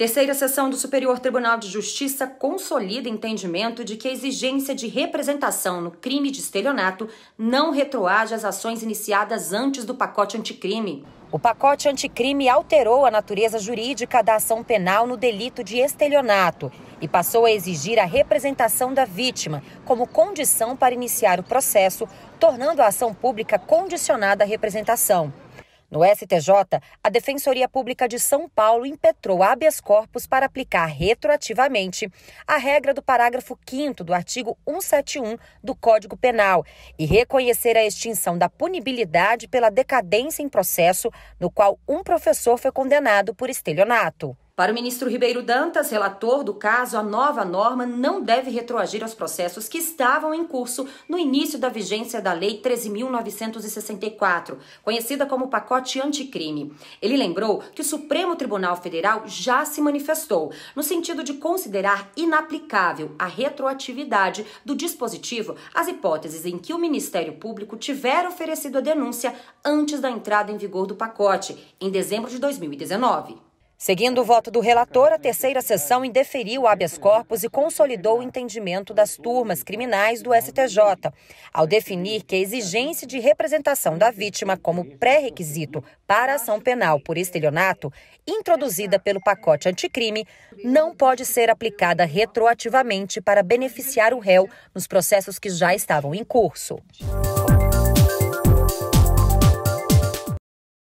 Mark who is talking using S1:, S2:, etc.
S1: Terceira sessão do Superior Tribunal de Justiça consolida entendimento de que a exigência de representação no crime de estelionato não retroage às ações iniciadas antes do pacote anticrime. O pacote anticrime alterou a natureza jurídica da ação penal no delito de estelionato e passou a exigir a representação da vítima como condição para iniciar o processo, tornando a ação pública condicionada à representação. No STJ, a Defensoria Pública de São Paulo impetrou habeas corpus para aplicar retroativamente a regra do parágrafo 5 do artigo 171 do Código Penal e reconhecer a extinção da punibilidade pela decadência em processo no qual um professor foi condenado por estelionato. Para o ministro Ribeiro Dantas, relator do caso, a nova norma não deve retroagir aos processos que estavam em curso no início da vigência da Lei 13.964, conhecida como pacote anticrime. Ele lembrou que o Supremo Tribunal Federal já se manifestou no sentido de considerar inaplicável a retroatividade do dispositivo às hipóteses em que o Ministério Público tiver oferecido a denúncia antes da entrada em vigor do pacote, em dezembro de 2019. Seguindo o voto do relator, a terceira sessão indeferiu o habeas corpus e consolidou o entendimento das turmas criminais do STJ, ao definir que a exigência de representação da vítima como pré-requisito para a ação penal por estelionato, introduzida pelo pacote anticrime, não pode ser aplicada retroativamente para beneficiar o réu nos processos que já estavam em curso.